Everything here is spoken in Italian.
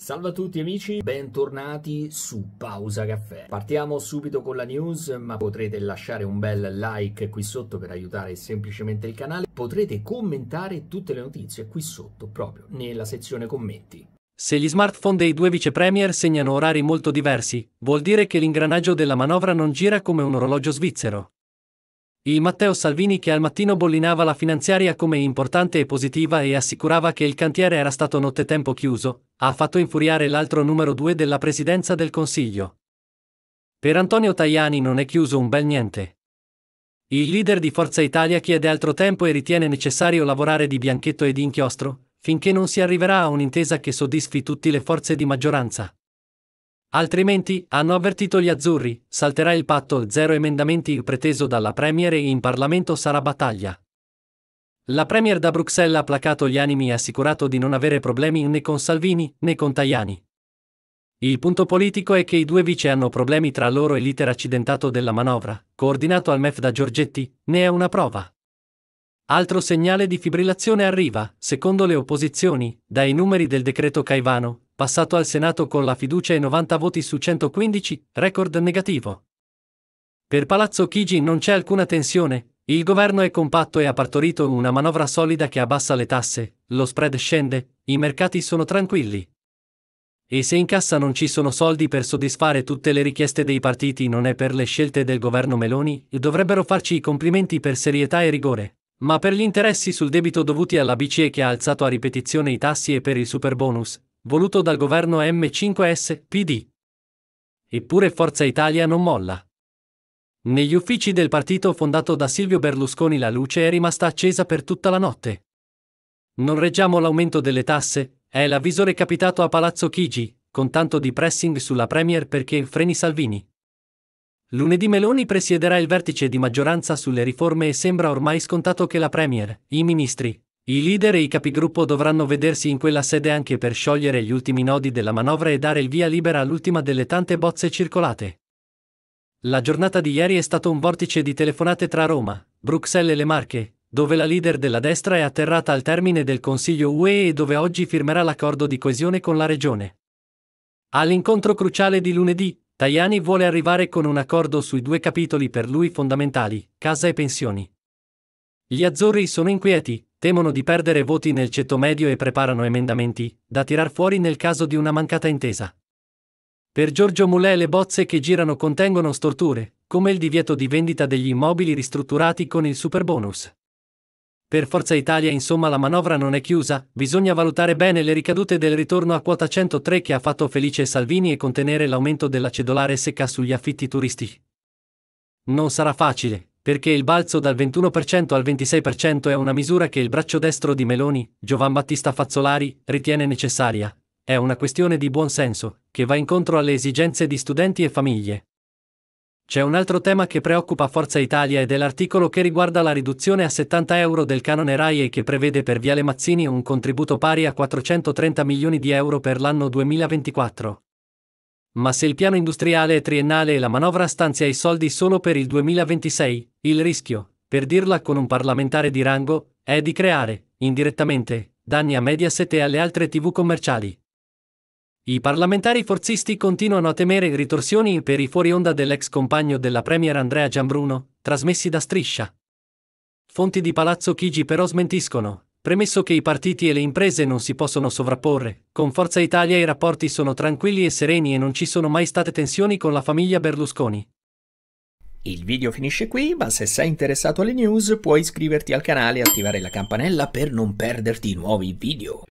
Salve a tutti amici, bentornati su Pausa Caffè. Partiamo subito con la news, ma potrete lasciare un bel like qui sotto per aiutare semplicemente il canale. Potrete commentare tutte le notizie qui sotto, proprio nella sezione commenti. Se gli smartphone dei due vice premier segnano orari molto diversi, vuol dire che l'ingranaggio della manovra non gira come un orologio svizzero. Il Matteo Salvini che al mattino bollinava la finanziaria come importante e positiva e assicurava che il cantiere era stato nottetempo chiuso, ha fatto infuriare l'altro numero due della presidenza del Consiglio. Per Antonio Tajani non è chiuso un bel niente. Il leader di Forza Italia chiede altro tempo e ritiene necessario lavorare di bianchetto e di inchiostro, finché non si arriverà a un'intesa che soddisfi tutte le forze di maggioranza. Altrimenti, hanno avvertito gli azzurri, salterà il patto zero emendamenti preteso dalla Premier e in Parlamento sarà battaglia. La Premier da Bruxelles ha placato gli animi e assicurato di non avere problemi né con Salvini né con Tajani. Il punto politico è che i due vice hanno problemi tra loro e l'iter accidentato della manovra, coordinato al MEF da Giorgetti, ne è una prova. Altro segnale di fibrillazione arriva, secondo le opposizioni, dai numeri del decreto Caivano, passato al Senato con la fiducia e 90 voti su 115, record negativo. Per Palazzo Chigi non c'è alcuna tensione, il governo è compatto e ha partorito una manovra solida che abbassa le tasse, lo spread scende, i mercati sono tranquilli. E se in cassa non ci sono soldi per soddisfare tutte le richieste dei partiti non è per le scelte del governo Meloni, dovrebbero farci i complimenti per serietà e rigore, ma per gli interessi sul debito dovuti alla BCE che ha alzato a ripetizione i tassi e per il superbonus, voluto dal governo M5S PD. Eppure Forza Italia non molla. Negli uffici del partito fondato da Silvio Berlusconi la luce è rimasta accesa per tutta la notte. Non reggiamo l'aumento delle tasse, è l'avviso recapitato a Palazzo Chigi, con tanto di pressing sulla Premier perché freni Salvini. Lunedì Meloni presiederà il vertice di maggioranza sulle riforme e sembra ormai scontato che la Premier, i ministri, i leader e i capigruppo dovranno vedersi in quella sede anche per sciogliere gli ultimi nodi della manovra e dare il via libera all'ultima delle tante bozze circolate. La giornata di ieri è stato un vortice di telefonate tra Roma, Bruxelles e le Marche, dove la leader della destra è atterrata al termine del Consiglio UE e dove oggi firmerà l'accordo di coesione con la regione. All'incontro cruciale di lunedì, Tajani vuole arrivare con un accordo sui due capitoli per lui fondamentali, casa e pensioni. Gli azzurri sono inquieti, Temono di perdere voti nel ceto medio e preparano emendamenti, da tirar fuori nel caso di una mancata intesa. Per Giorgio Mulè le bozze che girano contengono storture, come il divieto di vendita degli immobili ristrutturati con il superbonus. Per Forza Italia insomma la manovra non è chiusa, bisogna valutare bene le ricadute del ritorno a quota 103 che ha fatto felice Salvini e contenere l'aumento della cedolare secca sugli affitti turistici. Non sarà facile. Perché il balzo dal 21% al 26% è una misura che il braccio destro di Meloni, Giovan Battista Fazzolari, ritiene necessaria. È una questione di buon senso, che va incontro alle esigenze di studenti e famiglie. C'è un altro tema che preoccupa Forza Italia ed è l'articolo che riguarda la riduzione a 70 euro del canone RAI e che prevede per Viale Mazzini un contributo pari a 430 milioni di euro per l'anno 2024. Ma se il piano industriale è triennale e la manovra stanzia i soldi solo per il 2026, il rischio, per dirla con un parlamentare di rango, è di creare, indirettamente, danni a Mediaset e alle altre tv commerciali. I parlamentari forzisti continuano a temere ritorsioni per i fuori onda dell'ex compagno della Premier Andrea Giambruno, trasmessi da Striscia. Fonti di Palazzo Chigi però smentiscono, Premesso che i partiti e le imprese non si possono sovrapporre, con Forza Italia i rapporti sono tranquilli e sereni e non ci sono mai state tensioni con la famiglia Berlusconi. Il video finisce qui, ma se sei interessato alle news puoi iscriverti al canale e attivare la campanella per non perderti nuovi video.